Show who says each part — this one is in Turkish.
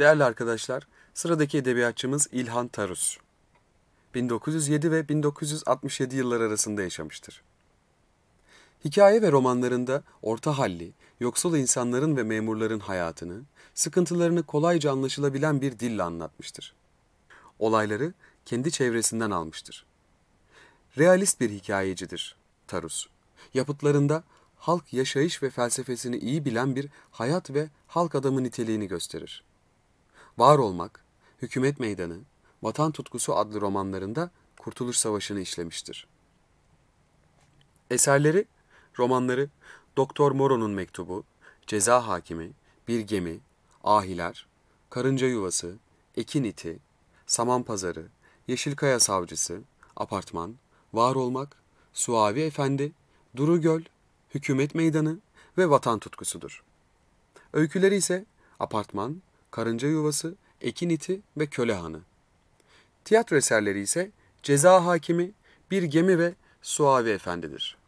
Speaker 1: Değerli arkadaşlar, sıradaki edebiyatçımız İlhan Tarus. 1907 ve 1967 yıllar arasında yaşamıştır. Hikaye ve romanlarında orta halli, yoksul insanların ve memurların hayatını, sıkıntılarını kolayca anlaşılabilen bir dille anlatmıştır. Olayları kendi çevresinden almıştır. Realist bir hikayecidir Tarus. Yapıtlarında halk yaşayış ve felsefesini iyi bilen bir hayat ve halk adamı niteliğini gösterir. Var Olmak, Hükümet Meydanı, Vatan Tutkusu adlı romanlarında Kurtuluş Savaşı'nı işlemiştir. Eserleri, romanları Doktor Moro'nun Mektubu, Ceza Hakimi, Bir Gemi, Ahiler, Karınca Yuvası, Ekin İti, Saman Pazarı, Yeşilkaya Savcısı, Apartman, Var Olmak, Suavi Efendi, Duru Göl, Hükümet Meydanı ve Vatan Tutkusu'dur. Öyküleri ise Apartman, Karınca Yuvası, Ekin İti ve Köle Hanı. Tiyatro eserleri ise Ceza Hakimi, Bir Gemi ve Suavi Efendi'dir.